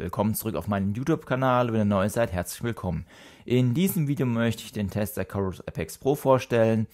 Willkommen zurück auf meinem YouTube-Kanal, wenn ihr neu seid, herzlich willkommen. In diesem Video möchte ich den Test der Chorus Apex Pro vorstellen.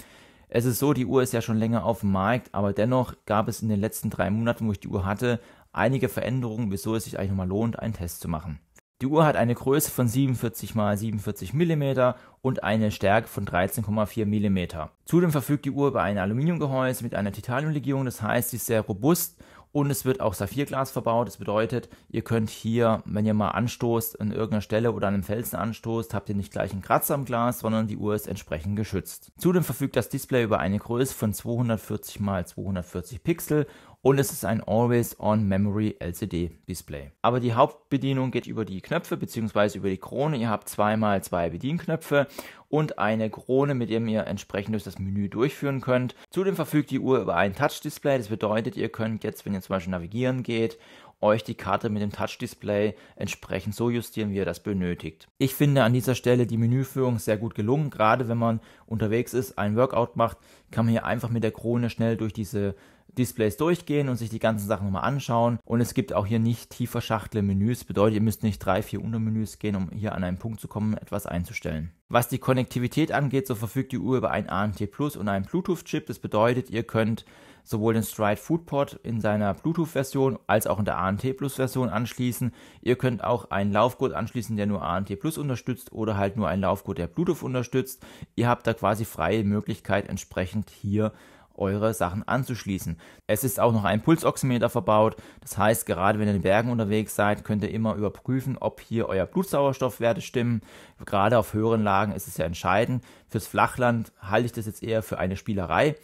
Es ist so, die Uhr ist ja schon länger auf dem Markt, aber dennoch gab es in den letzten drei Monaten, wo ich die Uhr hatte, einige Veränderungen, wieso es sich eigentlich nochmal lohnt, einen Test zu machen. Die Uhr hat eine Größe von 47 x 47 mm und eine Stärke von 13,4 mm. Zudem verfügt die Uhr über ein Aluminiumgehäuse mit einer Titaniumlegierung, das heißt, sie ist sehr robust und es wird auch Saphirglas verbaut. Das bedeutet, ihr könnt hier, wenn ihr mal anstoßt an irgendeiner Stelle oder an einem Felsen anstoßt, habt ihr nicht gleich einen Kratzer am Glas, sondern die Uhr ist entsprechend geschützt. Zudem verfügt das Display über eine Größe von 240 x 240 Pixel und es ist ein Always-On Memory LCD Display. Aber die Hauptbedienung geht über die Knöpfe bzw. über die Krone. Ihr habt zweimal zwei Bedienknöpfe und eine Krone, mit der ihr entsprechend durch das Menü durchführen könnt. Zudem verfügt die Uhr über ein Touch-Display. Das bedeutet, ihr könnt jetzt, wenn ihr zum Beispiel navigieren geht, euch die Karte mit dem Touch-Display entsprechend so justieren, wie ihr das benötigt. Ich finde an dieser Stelle die Menüführung sehr gut gelungen. Gerade wenn man unterwegs ist, ein Workout macht, kann man hier einfach mit der Krone schnell durch diese Displays durchgehen und sich die ganzen Sachen nochmal anschauen. Und es gibt auch hier nicht tiefer schachtle Menüs. Bedeutet, ihr müsst nicht drei, vier Untermenüs gehen, um hier an einen Punkt zu kommen, etwas einzustellen. Was die Konnektivität angeht, so verfügt die Uhr über ein ANT Plus und einen Bluetooth-Chip. Das bedeutet, ihr könnt sowohl den Stride Foodpod in seiner Bluetooth-Version als auch in der ANT Plus-Version anschließen. Ihr könnt auch einen Laufgurt anschließen, der nur ANT Plus unterstützt oder halt nur einen Laufgurt, der Bluetooth unterstützt. Ihr habt da quasi freie Möglichkeit, entsprechend hier eure Sachen anzuschließen. Es ist auch noch ein Pulsoximeter verbaut. Das heißt, gerade wenn ihr in den Bergen unterwegs seid, könnt ihr immer überprüfen, ob hier euer Blutsauerstoffwerte stimmen. Gerade auf höheren Lagen ist es ja entscheidend. Fürs Flachland halte ich das jetzt eher für eine Spielerei.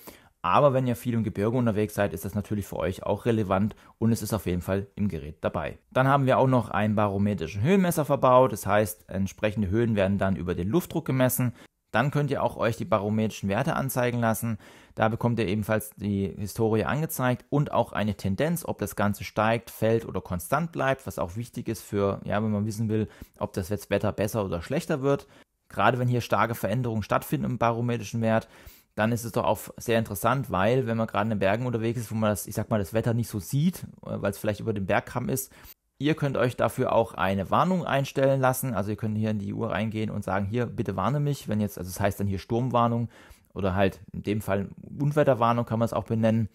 Aber wenn ihr viel im Gebirge unterwegs seid, ist das natürlich für euch auch relevant und es ist auf jeden Fall im Gerät dabei. Dann haben wir auch noch einen barometrischen Höhenmesser verbaut, das heißt, entsprechende Höhen werden dann über den Luftdruck gemessen. Dann könnt ihr auch euch die barometrischen Werte anzeigen lassen. Da bekommt ihr ebenfalls die Historie angezeigt und auch eine Tendenz, ob das Ganze steigt, fällt oder konstant bleibt, was auch wichtig ist für, ja, wenn man wissen will, ob das Wetter besser oder schlechter wird. Gerade wenn hier starke Veränderungen stattfinden im barometrischen Wert, dann ist es doch auch sehr interessant, weil wenn man gerade in den Bergen unterwegs ist, wo man das, ich sag mal, das Wetter nicht so sieht, äh, weil es vielleicht über dem Bergkamm ist, Ihr könnt euch dafür auch eine Warnung einstellen lassen. Also ihr könnt hier in die Uhr reingehen und sagen, hier, bitte warne mich, wenn jetzt, also es das heißt dann hier Sturmwarnung oder halt in dem Fall Unwetterwarnung kann man es auch benennen.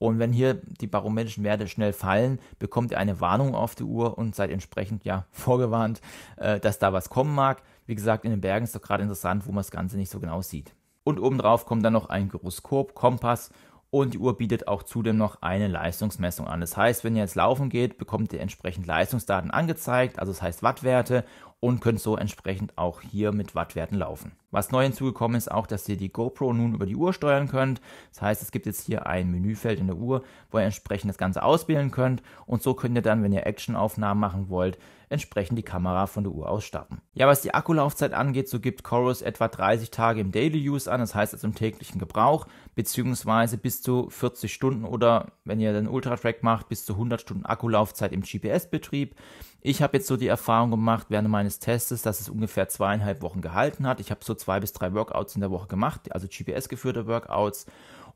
Und wenn hier die barometrischen Werte schnell fallen, bekommt ihr eine Warnung auf die Uhr und seid entsprechend ja vorgewarnt, äh, dass da was kommen mag. Wie gesagt, in den Bergen ist doch gerade interessant, wo man das Ganze nicht so genau sieht. Und obendrauf kommt dann noch ein Gyroskop, Kompass und die Uhr bietet auch zudem noch eine Leistungsmessung an. Das heißt, wenn ihr jetzt laufen geht, bekommt ihr entsprechend Leistungsdaten angezeigt, also das heißt Wattwerte und könnt so entsprechend auch hier mit Wattwerten laufen. Was neu hinzugekommen ist auch, dass ihr die GoPro nun über die Uhr steuern könnt. Das heißt, es gibt jetzt hier ein Menüfeld in der Uhr, wo ihr entsprechend das Ganze auswählen könnt und so könnt ihr dann, wenn ihr Actionaufnahmen machen wollt, entsprechend die Kamera von der Uhr aus starten. Ja, was die Akkulaufzeit angeht, so gibt Chorus etwa 30 Tage im Daily Use an, das heißt also im täglichen Gebrauch, beziehungsweise bis zu 40 Stunden oder wenn ihr den Ultra-Track macht, bis zu 100 Stunden Akkulaufzeit im GPS-Betrieb. Ich habe jetzt so die Erfahrung gemacht während meines Testes, dass es ungefähr zweieinhalb Wochen gehalten hat. Ich habe so zwei bis drei Workouts in der Woche gemacht, also GPS-geführte Workouts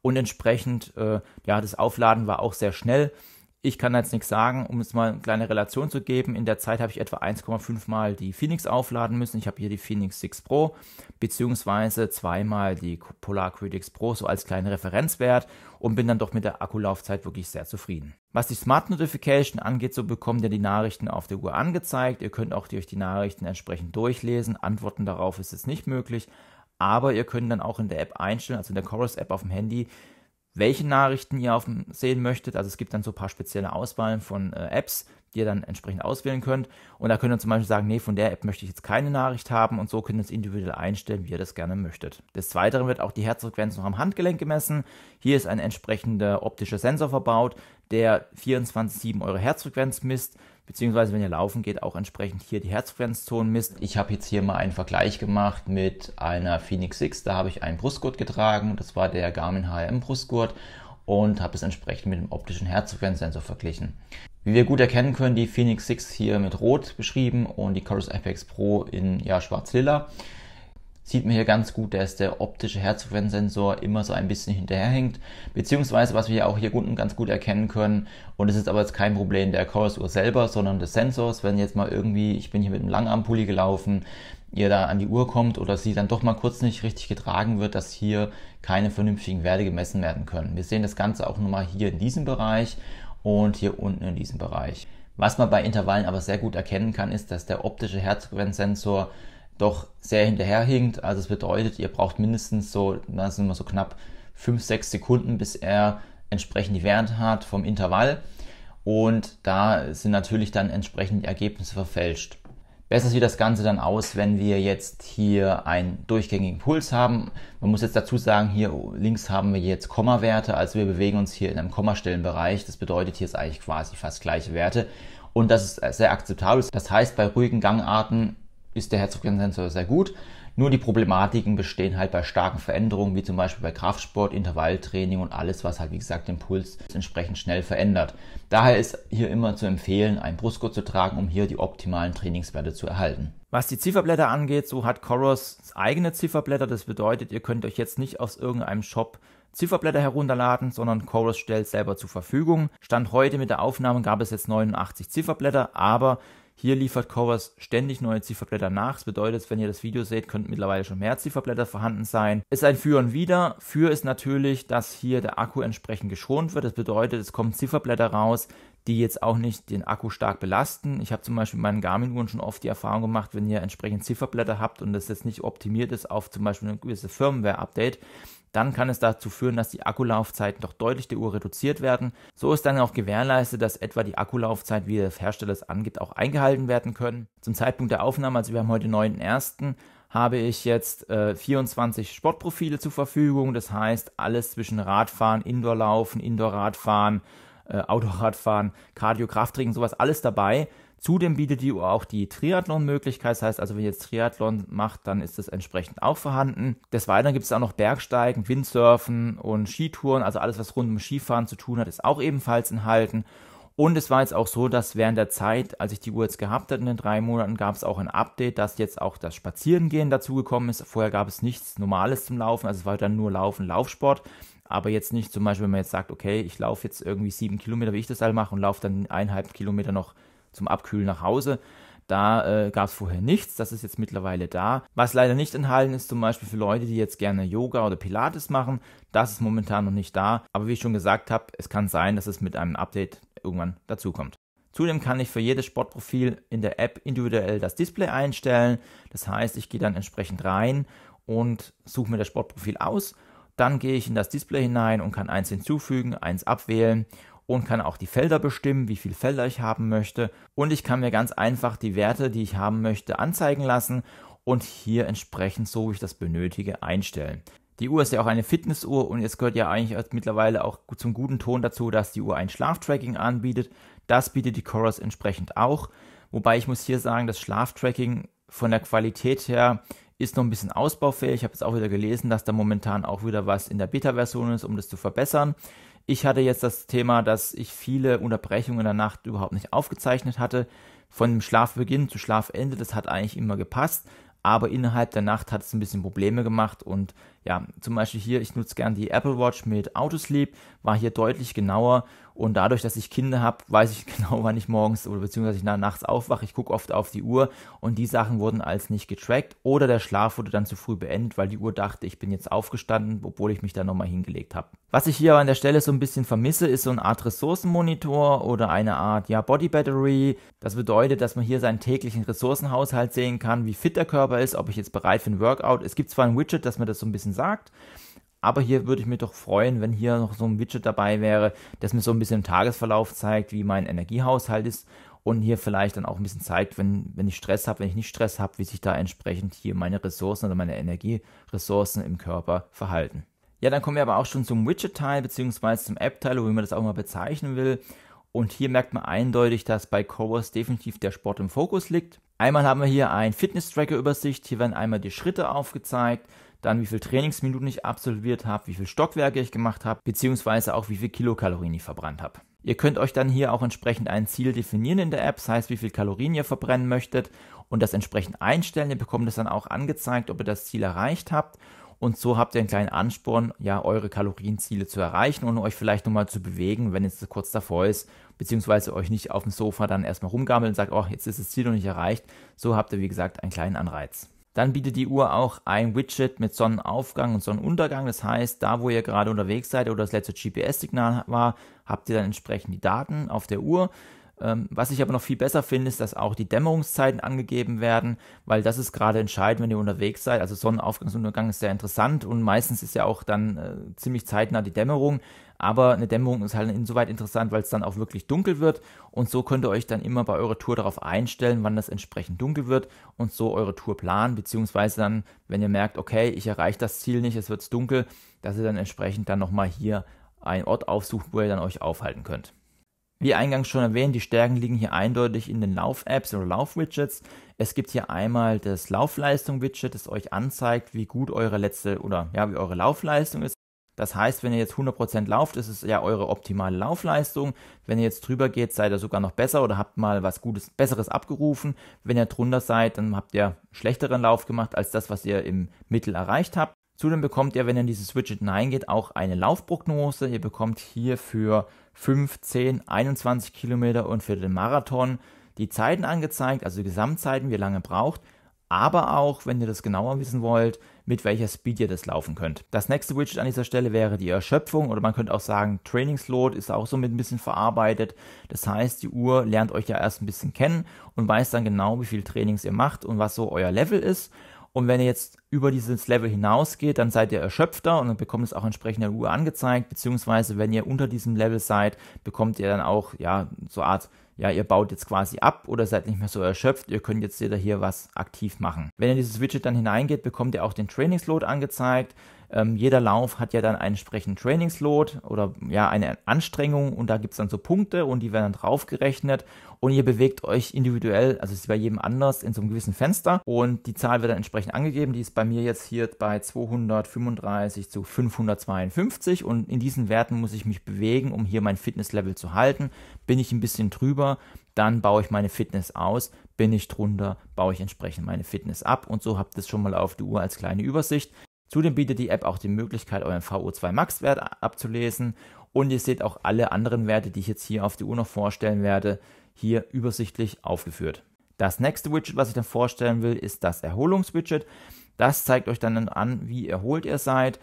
und entsprechend, äh, ja, das Aufladen war auch sehr schnell. Ich kann jetzt nichts sagen, um es mal eine kleine Relation zu geben. In der Zeit habe ich etwa 1,5 mal die Phoenix aufladen müssen. Ich habe hier die Phoenix 6 Pro, beziehungsweise zweimal die Polar Critics Pro, so als kleinen Referenzwert und bin dann doch mit der Akkulaufzeit wirklich sehr zufrieden. Was die Smart Notification angeht, so bekommt ihr die Nachrichten auf der Uhr angezeigt. Ihr könnt auch durch die Nachrichten entsprechend durchlesen. Antworten darauf ist jetzt nicht möglich. Aber ihr könnt dann auch in der App einstellen, also in der Chorus-App auf dem Handy, welche Nachrichten ihr auf, sehen möchtet. Also es gibt dann so ein paar spezielle Auswahlen von äh, Apps, die ihr dann entsprechend auswählen könnt. Und da könnt ihr zum Beispiel sagen, nee, von der App möchte ich jetzt keine Nachricht haben und so könnt ihr es individuell einstellen, wie ihr das gerne möchtet. Des Weiteren wird auch die Herzfrequenz noch am Handgelenk gemessen. Hier ist ein entsprechender optischer Sensor verbaut, der 24-7 eure Herzfrequenz misst beziehungsweise wenn ihr laufen geht, auch entsprechend hier die Herzfrequenzzonen misst. Ich habe jetzt hier mal einen Vergleich gemacht mit einer Phoenix 6, da habe ich einen Brustgurt getragen, das war der Garmin HRM Brustgurt und habe es entsprechend mit dem optischen Herzfrequenzsensor verglichen. Wie wir gut erkennen können, die Phoenix 6 hier mit Rot beschrieben und die Chorus Apex Pro in ja, Schwarz-Lila sieht man hier ganz gut, dass der optische Herzfrequenzsensor immer so ein bisschen hinterherhängt, beziehungsweise was wir ja auch hier unten ganz gut erkennen können, und es ist aber jetzt kein Problem der Chorus-Uhr selber, sondern des Sensors, wenn jetzt mal irgendwie, ich bin hier mit einem Langarmpulli gelaufen, ihr da an die Uhr kommt oder sie dann doch mal kurz nicht richtig getragen wird, dass hier keine vernünftigen Werte gemessen werden können. Wir sehen das Ganze auch nochmal hier in diesem Bereich und hier unten in diesem Bereich. Was man bei Intervallen aber sehr gut erkennen kann, ist, dass der optische Herzfrequenzsensor doch sehr hinterherhinkt. Also das bedeutet, ihr braucht mindestens so, da sind wir so knapp 5, 6 Sekunden, bis er entsprechend die Werte hat vom Intervall. Und da sind natürlich dann entsprechend die Ergebnisse verfälscht. Besser sieht das Ganze dann aus, wenn wir jetzt hier einen durchgängigen Puls haben. Man muss jetzt dazu sagen, hier links haben wir jetzt Komma-Werte, also wir bewegen uns hier in einem Kommastellenbereich. Das bedeutet, hier ist eigentlich quasi fast gleiche Werte. Und das ist sehr akzeptabel. Das heißt, bei ruhigen Gangarten ist der Herzfrequenzsensor sehr gut. Nur die Problematiken bestehen halt bei starken Veränderungen, wie zum Beispiel bei Kraftsport, Intervalltraining und alles, was halt wie gesagt den Puls entsprechend schnell verändert. Daher ist hier immer zu empfehlen, einen Brustgurt zu tragen, um hier die optimalen Trainingswerte zu erhalten. Was die Zifferblätter angeht, so hat Coros eigene Zifferblätter. Das bedeutet, ihr könnt euch jetzt nicht aus irgendeinem Shop Zifferblätter herunterladen, sondern Chorus stellt selber zur Verfügung. Stand heute mit der Aufnahme gab es jetzt 89 Zifferblätter, aber hier liefert Covers ständig neue Zifferblätter nach. Das bedeutet, wenn ihr das Video seht, könnten mittlerweile schon mehr Zifferblätter vorhanden sein. Ist ein Für und Wider. Für ist natürlich, dass hier der Akku entsprechend geschont wird. Das bedeutet, es kommen Zifferblätter raus, die jetzt auch nicht den Akku stark belasten. Ich habe zum Beispiel mit meinen Garmin-Uhren schon oft die Erfahrung gemacht, wenn ihr entsprechend Zifferblätter habt und das jetzt nicht optimiert ist auf zum Beispiel ein gewisses Firmware-Update, dann kann es dazu führen, dass die Akkulaufzeiten doch deutlich der Uhr reduziert werden. So ist dann auch gewährleistet, dass etwa die Akkulaufzeit, wie das Hersteller es angibt, auch eingehalten werden können. Zum Zeitpunkt der Aufnahme, also wir haben heute 9.1., habe ich jetzt äh, 24 Sportprofile zur Verfügung. Das heißt, alles zwischen Radfahren, Indoorlaufen, Indoorradfahren, äh, Autoradfahren, Cardio, Krafttraining, sowas, alles dabei. Zudem bietet die Uhr auch die Triathlon-Möglichkeit. Das heißt also, wenn ihr jetzt Triathlon macht, dann ist das entsprechend auch vorhanden. Des Weiteren gibt es auch noch Bergsteigen, Windsurfen und Skitouren. Also alles, was rund um Skifahren zu tun hat, ist auch ebenfalls enthalten. Und es war jetzt auch so, dass während der Zeit, als ich die Uhr jetzt gehabt hatte in den drei Monaten, gab es auch ein Update, dass jetzt auch das Spazierengehen dazugekommen ist. Vorher gab es nichts Normales zum Laufen, also es war dann nur Laufen, Laufsport. Aber jetzt nicht zum Beispiel, wenn man jetzt sagt, okay, ich laufe jetzt irgendwie sieben Kilometer, wie ich das halt mache, und laufe dann eineinhalb Kilometer noch zum Abkühlen nach Hause. Da äh, gab es vorher nichts, das ist jetzt mittlerweile da. Was leider nicht enthalten ist, zum Beispiel für Leute, die jetzt gerne Yoga oder Pilates machen, das ist momentan noch nicht da. Aber wie ich schon gesagt habe, es kann sein, dass es mit einem Update irgendwann dazukommt. Zudem kann ich für jedes Sportprofil in der App individuell das Display einstellen. Das heißt, ich gehe dann entsprechend rein und suche mir das Sportprofil aus. Dann gehe ich in das Display hinein und kann eins hinzufügen, eins abwählen und kann auch die Felder bestimmen, wie viele Felder ich haben möchte. Und ich kann mir ganz einfach die Werte, die ich haben möchte, anzeigen lassen und hier entsprechend, so wie ich das benötige, einstellen. Die Uhr ist ja auch eine Fitnessuhr und jetzt gehört ja eigentlich mittlerweile auch zum guten Ton dazu, dass die Uhr ein Schlaftracking anbietet. Das bietet die Chorus entsprechend auch. Wobei ich muss hier sagen, das Schlaftracking von der Qualität her ist noch ein bisschen ausbaufähig. Ich habe jetzt auch wieder gelesen, dass da momentan auch wieder was in der Beta-Version ist, um das zu verbessern. Ich hatte jetzt das Thema, dass ich viele Unterbrechungen in der Nacht überhaupt nicht aufgezeichnet hatte. Von Schlafbeginn zu Schlafende, das hat eigentlich immer gepasst. Aber innerhalb der Nacht hat es ein bisschen Probleme gemacht. Und ja, zum Beispiel hier, ich nutze gern die Apple Watch mit Autosleep, war hier deutlich genauer und dadurch, dass ich Kinder habe, weiß ich genau, wann ich morgens oder beziehungsweise ich nachts aufwache. Ich gucke oft auf die Uhr und die Sachen wurden als nicht getrackt oder der Schlaf wurde dann zu früh beendet, weil die Uhr dachte, ich bin jetzt aufgestanden, obwohl ich mich da nochmal hingelegt habe. Was ich hier an der Stelle so ein bisschen vermisse, ist so eine Art Ressourcenmonitor oder eine Art ja, Body Battery. Das bedeutet, dass man hier seinen täglichen Ressourcenhaushalt sehen kann, wie fit der Körper ist, ob ich jetzt bereit für ein Workout. Es gibt zwar ein Widget, dass man das so ein bisschen sagt, aber hier würde ich mich doch freuen, wenn hier noch so ein Widget dabei wäre, das mir so ein bisschen im Tagesverlauf zeigt, wie mein Energiehaushalt ist und hier vielleicht dann auch ein bisschen zeigt, wenn, wenn ich Stress habe, wenn ich nicht Stress habe, wie sich da entsprechend hier meine Ressourcen oder meine Energieressourcen im Körper verhalten. Ja, dann kommen wir aber auch schon zum Widget-Teil bzw. zum App-Teil, wie man das auch mal bezeichnen will. Und hier merkt man eindeutig, dass bei Coworks definitiv der Sport im Fokus liegt. Einmal haben wir hier ein Fitness-Tracker-Übersicht. Hier werden einmal die Schritte aufgezeigt dann wie viele Trainingsminuten ich absolviert habe, wie viele Stockwerke ich gemacht habe, beziehungsweise auch wie viel Kilokalorien ich verbrannt habe. Ihr könnt euch dann hier auch entsprechend ein Ziel definieren in der App, das heißt, wie viel Kalorien ihr verbrennen möchtet und das entsprechend einstellen. Ihr bekommt es dann auch angezeigt, ob ihr das Ziel erreicht habt und so habt ihr einen kleinen Ansporn, ja, eure Kalorienziele zu erreichen und euch vielleicht nochmal zu bewegen, wenn es kurz davor ist, beziehungsweise euch nicht auf dem Sofa dann erstmal rumgammeln und sagt, oh, jetzt ist das Ziel noch nicht erreicht. So habt ihr, wie gesagt, einen kleinen Anreiz. Dann bietet die Uhr auch ein Widget mit Sonnenaufgang und Sonnenuntergang. Das heißt, da wo ihr gerade unterwegs seid oder das letzte GPS-Signal war, habt ihr dann entsprechend die Daten auf der Uhr. Ähm, was ich aber noch viel besser finde, ist, dass auch die Dämmerungszeiten angegeben werden, weil das ist gerade entscheidend, wenn ihr unterwegs seid. Also Sonnenaufgangsuntergang ist sehr interessant und meistens ist ja auch dann äh, ziemlich zeitnah die Dämmerung. Aber eine Dämmerung ist halt insoweit interessant, weil es dann auch wirklich dunkel wird. Und so könnt ihr euch dann immer bei eurer Tour darauf einstellen, wann das entsprechend dunkel wird und so eure Tour planen. Beziehungsweise dann, wenn ihr merkt, okay, ich erreiche das Ziel nicht, es wird dunkel, dass ihr dann entsprechend dann nochmal hier einen Ort aufsucht, wo ihr dann euch aufhalten könnt. Wie eingangs schon erwähnt, die Stärken liegen hier eindeutig in den Lauf-Apps oder Lauf-Widgets. Es gibt hier einmal das Laufleistung-Widget, das euch anzeigt, wie gut eure letzte oder ja, wie eure Laufleistung ist. Das heißt, wenn ihr jetzt 100% lauft, ist es ja eure optimale Laufleistung. Wenn ihr jetzt drüber geht, seid ihr sogar noch besser oder habt mal was Gutes, Besseres abgerufen. Wenn ihr drunter seid, dann habt ihr schlechteren Lauf gemacht als das, was ihr im Mittel erreicht habt. Zudem bekommt ihr, wenn ihr in dieses Widget hineingeht, auch eine Laufprognose. Ihr bekommt hier für 5, 10, 21 Kilometer und für den Marathon die Zeiten angezeigt, also die Gesamtzeiten, wie ihr lange braucht. Aber auch, wenn ihr das genauer wissen wollt, mit welcher Speed ihr das laufen könnt. Das nächste Widget an dieser Stelle wäre die Erschöpfung oder man könnte auch sagen Trainingsload ist auch so mit ein bisschen verarbeitet. Das heißt, die Uhr lernt euch ja erst ein bisschen kennen und weiß dann genau, wie viel Trainings ihr macht und was so euer Level ist. Und wenn ihr jetzt über dieses Level hinausgeht, dann seid ihr erschöpfter und dann bekommt es auch entsprechend der Uhr angezeigt, beziehungsweise wenn ihr unter diesem Level seid, bekommt ihr dann auch, ja, so eine Art, ja, ihr baut jetzt quasi ab oder seid nicht mehr so erschöpft, ihr könnt jetzt wieder hier was aktiv machen. Wenn ihr dieses Widget dann hineingeht, bekommt ihr auch den Trainingsload angezeigt ähm, jeder Lauf hat ja dann einen entsprechenden Trainingsload oder ja eine Anstrengung und da gibt es dann so Punkte und die werden dann draufgerechnet und ihr bewegt euch individuell, also es ist bei jedem anders, in so einem gewissen Fenster und die Zahl wird dann entsprechend angegeben. Die ist bei mir jetzt hier bei 235 zu 552 und in diesen Werten muss ich mich bewegen, um hier mein Fitnesslevel zu halten. Bin ich ein bisschen drüber, dann baue ich meine Fitness aus. Bin ich drunter, baue ich entsprechend meine Fitness ab und so habt ihr es schon mal auf die Uhr als kleine Übersicht. Zudem bietet die App auch die Möglichkeit, euren VO2 Max-Wert abzulesen und ihr seht auch alle anderen Werte, die ich jetzt hier auf die Uhr noch vorstellen werde, hier übersichtlich aufgeführt. Das nächste Widget, was ich dann vorstellen will, ist das Erholungswidget. Das zeigt euch dann an, wie erholt ihr seid.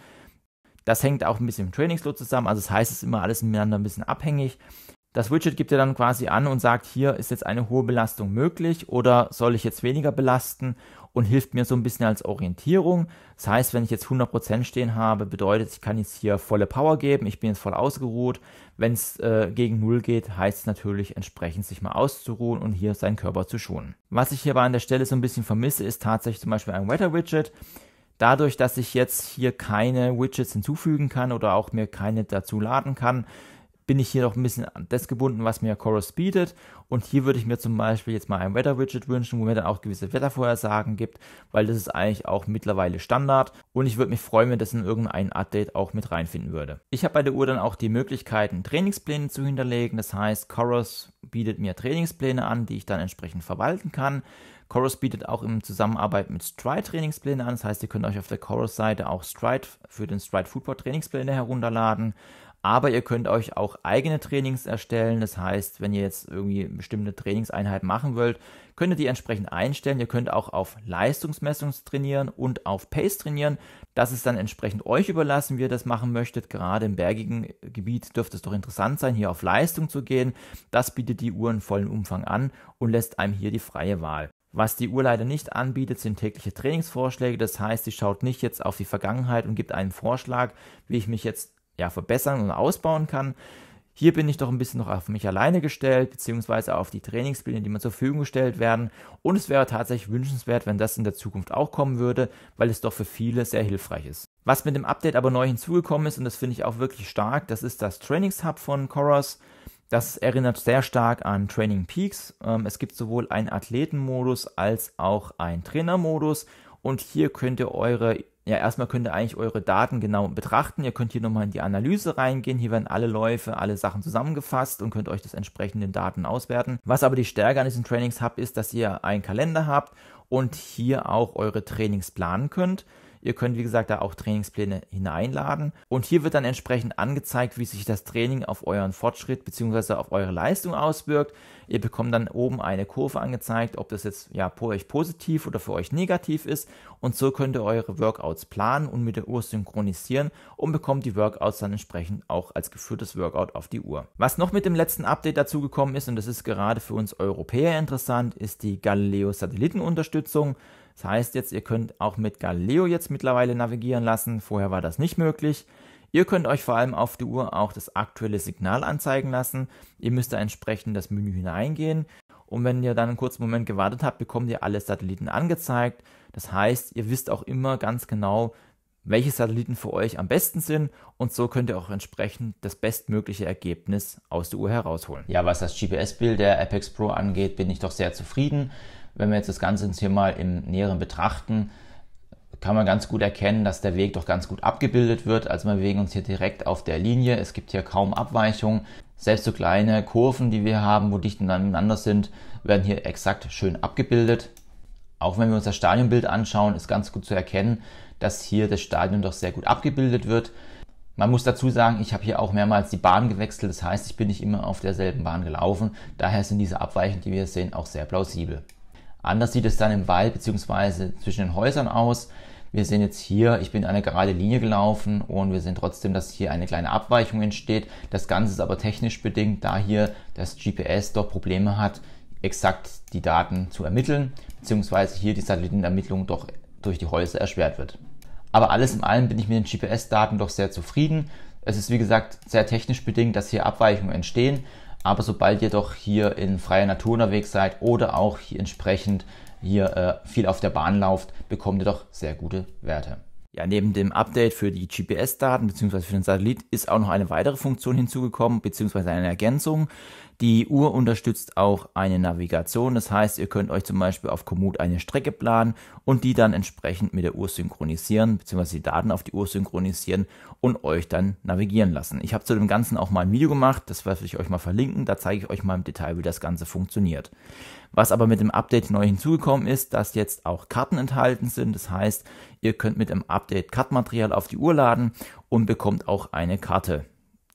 Das hängt auch ein bisschen im Trainingslot zusammen, also das heißt, es ist immer alles miteinander ein bisschen abhängig. Das Widget gibt ja dann quasi an und sagt, hier ist jetzt eine hohe Belastung möglich oder soll ich jetzt weniger belasten und hilft mir so ein bisschen als Orientierung. Das heißt, wenn ich jetzt 100% stehen habe, bedeutet, ich kann jetzt hier volle Power geben, ich bin jetzt voll ausgeruht. Wenn es äh, gegen Null geht, heißt es natürlich entsprechend, sich mal auszuruhen und hier seinen Körper zu schonen. Was ich hier aber an der Stelle so ein bisschen vermisse, ist tatsächlich zum Beispiel ein Weather-Widget. Dadurch, dass ich jetzt hier keine Widgets hinzufügen kann oder auch mir keine dazu laden kann, bin ich hier noch ein bisschen an das gebunden, was mir Chorus bietet. Und hier würde ich mir zum Beispiel jetzt mal ein Wetter-Widget wünschen, wo mir dann auch gewisse Wettervorhersagen gibt, weil das ist eigentlich auch mittlerweile Standard. Und ich würde mich freuen, wenn das in irgendein Update auch mit reinfinden würde. Ich habe bei der Uhr dann auch die Möglichkeiten, Trainingspläne zu hinterlegen. Das heißt, Chorus bietet mir Trainingspläne an, die ich dann entsprechend verwalten kann. Chorus bietet auch in Zusammenarbeit mit Stride Trainingspläne an. Das heißt, ihr könnt euch auf der Chorus-Seite auch Stride für den Stride Football Trainingspläne herunterladen. Aber ihr könnt euch auch eigene Trainings erstellen. Das heißt, wenn ihr jetzt irgendwie bestimmte Trainingseinheit machen wollt, könnt ihr die entsprechend einstellen. Ihr könnt auch auf Leistungsmessung trainieren und auf Pace trainieren. Das ist dann entsprechend euch überlassen, wie ihr das machen möchtet. Gerade im bergigen Gebiet dürfte es doch interessant sein, hier auf Leistung zu gehen. Das bietet die Uhr in vollen Umfang an und lässt einem hier die freie Wahl. Was die Uhr leider nicht anbietet, sind tägliche Trainingsvorschläge. Das heißt, sie schaut nicht jetzt auf die Vergangenheit und gibt einen Vorschlag, wie ich mich jetzt ja, verbessern und ausbauen kann. Hier bin ich doch ein bisschen noch auf mich alleine gestellt, beziehungsweise auf die Trainingspläne, die mir zur Verfügung gestellt werden. Und es wäre tatsächlich wünschenswert, wenn das in der Zukunft auch kommen würde, weil es doch für viele sehr hilfreich ist. Was mit dem Update aber neu hinzugekommen ist, und das finde ich auch wirklich stark, das ist das Trainingshub von Coros. Das erinnert sehr stark an Training Peaks. Ähm, es gibt sowohl einen Athletenmodus als auch einen Trainermodus und hier könnt ihr eure ja, erstmal könnt ihr eigentlich eure Daten genau betrachten. Ihr könnt hier nochmal in die Analyse reingehen. Hier werden alle Läufe, alle Sachen zusammengefasst und könnt euch das entsprechende Daten auswerten. Was aber die Stärke an diesem Trainings Hub ist, dass ihr einen Kalender habt und hier auch eure Trainings planen könnt. Ihr könnt, wie gesagt, da auch Trainingspläne hineinladen. Und hier wird dann entsprechend angezeigt, wie sich das Training auf euren Fortschritt bzw. auf eure Leistung auswirkt. Ihr bekommt dann oben eine Kurve angezeigt, ob das jetzt ja für euch positiv oder für euch negativ ist. Und so könnt ihr eure Workouts planen und mit der Uhr synchronisieren und bekommt die Workouts dann entsprechend auch als geführtes Workout auf die Uhr. Was noch mit dem letzten Update dazugekommen ist, und das ist gerade für uns Europäer interessant, ist die Galileo Satellitenunterstützung. Das heißt jetzt, ihr könnt auch mit Galileo jetzt mittlerweile navigieren lassen. Vorher war das nicht möglich. Ihr könnt euch vor allem auf die Uhr auch das aktuelle Signal anzeigen lassen. Ihr müsst da entsprechend in das Menü hineingehen. Und wenn ihr dann einen kurzen Moment gewartet habt, bekommt ihr alle Satelliten angezeigt. Das heißt, ihr wisst auch immer ganz genau, welche Satelliten für euch am besten sind und so könnt ihr auch entsprechend das bestmögliche Ergebnis aus der Uhr herausholen. Ja, was das GPS-Bild der Apex Pro angeht, bin ich doch sehr zufrieden. Wenn wir jetzt das Ganze uns hier mal im Näheren betrachten, kann man ganz gut erkennen, dass der Weg doch ganz gut abgebildet wird. Also wir bewegen uns hier direkt auf der Linie. Es gibt hier kaum Abweichungen. Selbst so kleine Kurven, die wir haben, wo dicht miteinander sind, werden hier exakt schön abgebildet. Auch wenn wir uns das Stadionbild anschauen, ist ganz gut zu erkennen, dass hier das Stadion doch sehr gut abgebildet wird. Man muss dazu sagen, ich habe hier auch mehrmals die Bahn gewechselt, das heißt, ich bin nicht immer auf derselben Bahn gelaufen. Daher sind diese Abweichungen, die wir sehen, auch sehr plausibel. Anders sieht es dann im Wald beziehungsweise zwischen den Häusern aus. Wir sehen jetzt hier, ich bin eine gerade Linie gelaufen und wir sehen trotzdem, dass hier eine kleine Abweichung entsteht. Das Ganze ist aber technisch bedingt, da hier das GPS doch Probleme hat, exakt die Daten zu ermitteln, beziehungsweise hier die Satellitenermittlung doch durch die Häuser erschwert wird. Aber alles in allem bin ich mit den GPS-Daten doch sehr zufrieden. Es ist wie gesagt sehr technisch bedingt, dass hier Abweichungen entstehen. Aber sobald ihr doch hier in freier Natur unterwegs seid oder auch hier entsprechend hier äh, viel auf der Bahn lauft, bekommt ihr doch sehr gute Werte. Ja, neben dem Update für die GPS-Daten bzw. für den Satellit ist auch noch eine weitere Funktion hinzugekommen bzw. eine Ergänzung. Die Uhr unterstützt auch eine Navigation. Das heißt, ihr könnt euch zum Beispiel auf Komoot eine Strecke planen und die dann entsprechend mit der Uhr synchronisieren, beziehungsweise die Daten auf die Uhr synchronisieren und euch dann navigieren lassen. Ich habe zu dem Ganzen auch mal ein Video gemacht, das werde ich euch mal verlinken. Da zeige ich euch mal im Detail, wie das Ganze funktioniert. Was aber mit dem Update neu hinzugekommen ist, dass jetzt auch Karten enthalten sind. Das heißt, ihr könnt mit dem Update Kartenmaterial auf die Uhr laden und bekommt auch eine Karte.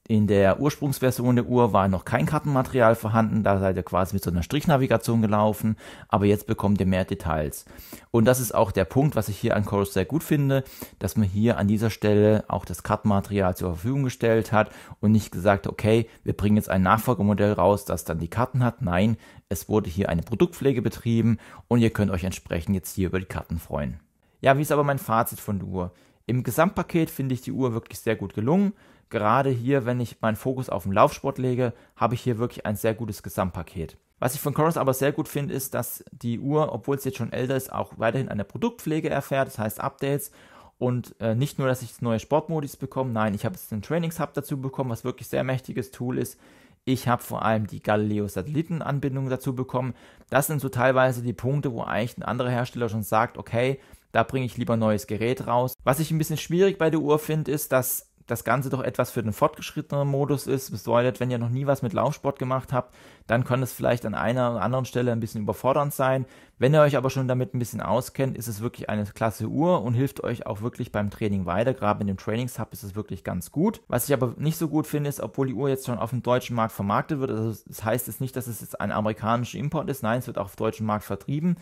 In der Ursprungsversion der Uhr war noch kein Kartenmaterial vorhanden, da seid ihr quasi mit so einer Strichnavigation gelaufen, aber jetzt bekommt ihr mehr Details. Und das ist auch der Punkt, was ich hier an Chorus sehr gut finde, dass man hier an dieser Stelle auch das Kartenmaterial zur Verfügung gestellt hat und nicht gesagt, okay, wir bringen jetzt ein Nachfolgemodell raus, das dann die Karten hat. Nein, es wurde hier eine Produktpflege betrieben und ihr könnt euch entsprechend jetzt hier über die Karten freuen. Ja, wie ist aber mein Fazit von der Uhr? Im Gesamtpaket finde ich die Uhr wirklich sehr gut gelungen. Gerade hier, wenn ich meinen Fokus auf den Laufsport lege, habe ich hier wirklich ein sehr gutes Gesamtpaket. Was ich von Chorus aber sehr gut finde, ist, dass die Uhr, obwohl sie jetzt schon älter ist, auch weiterhin eine Produktpflege erfährt, das heißt Updates. Und äh, nicht nur, dass ich neue Sportmodis bekomme, nein, ich habe jetzt den Trainingshub dazu bekommen, was wirklich sehr mächtiges Tool ist. Ich habe vor allem die Galileo-Satellitenanbindung dazu bekommen. Das sind so teilweise die Punkte, wo eigentlich ein anderer Hersteller schon sagt, okay, da bringe ich lieber neues Gerät raus. Was ich ein bisschen schwierig bei der Uhr finde, ist, dass das Ganze doch etwas für den fortgeschrittenen Modus ist. Bedeutet, wenn ihr noch nie was mit Laufsport gemacht habt, dann kann es vielleicht an einer oder anderen Stelle ein bisschen überfordernd sein. Wenn ihr euch aber schon damit ein bisschen auskennt, ist es wirklich eine klasse Uhr und hilft euch auch wirklich beim Training weiter. Gerade in dem Trainingshub ist es wirklich ganz gut. Was ich aber nicht so gut finde, ist, obwohl die Uhr jetzt schon auf dem deutschen Markt vermarktet wird, also das heißt es nicht, dass es jetzt ein amerikanischer Import ist. Nein, es wird auch auf dem deutschen Markt vertrieben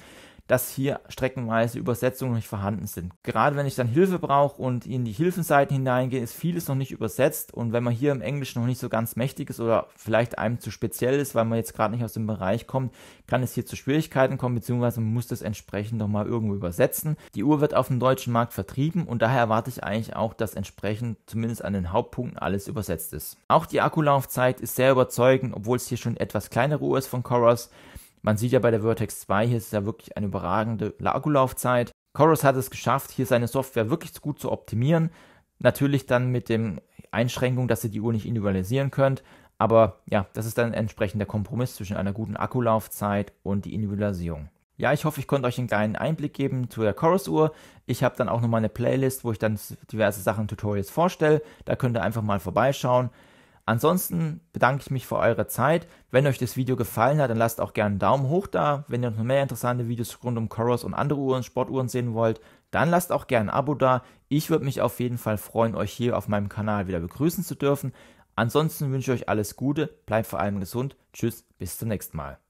dass hier streckenweise Übersetzungen nicht vorhanden sind. Gerade wenn ich dann Hilfe brauche und in die Hilfenseiten hineingehe, ist vieles noch nicht übersetzt und wenn man hier im Englischen noch nicht so ganz mächtig ist oder vielleicht einem zu speziell ist, weil man jetzt gerade nicht aus dem Bereich kommt, kann es hier zu Schwierigkeiten kommen, beziehungsweise man muss das entsprechend nochmal irgendwo übersetzen. Die Uhr wird auf dem deutschen Markt vertrieben und daher erwarte ich eigentlich auch, dass entsprechend zumindest an den Hauptpunkten alles übersetzt ist. Auch die Akkulaufzeit ist sehr überzeugend, obwohl es hier schon etwas kleinere Uhr ist von Coros, man sieht ja bei der Vertex 2, hier ist ja wirklich eine überragende Akkulaufzeit. Chorus hat es geschafft, hier seine Software wirklich gut zu optimieren. Natürlich dann mit den Einschränkung, dass ihr die Uhr nicht individualisieren könnt. Aber ja, das ist dann entsprechend der Kompromiss zwischen einer guten Akkulaufzeit und die Individualisierung. Ja, ich hoffe, ich konnte euch einen kleinen Einblick geben zu der Chorus-Uhr. Ich habe dann auch nochmal eine Playlist, wo ich dann diverse Sachen, Tutorials vorstelle. Da könnt ihr einfach mal vorbeischauen. Ansonsten bedanke ich mich für eure Zeit. Wenn euch das Video gefallen hat, dann lasst auch gerne einen Daumen hoch da. Wenn ihr noch mehr interessante Videos rund um Coros und andere Uhren, Sportuhren sehen wollt, dann lasst auch gerne ein Abo da. Ich würde mich auf jeden Fall freuen, euch hier auf meinem Kanal wieder begrüßen zu dürfen. Ansonsten wünsche ich euch alles Gute, bleibt vor allem gesund. Tschüss, bis zum nächsten Mal.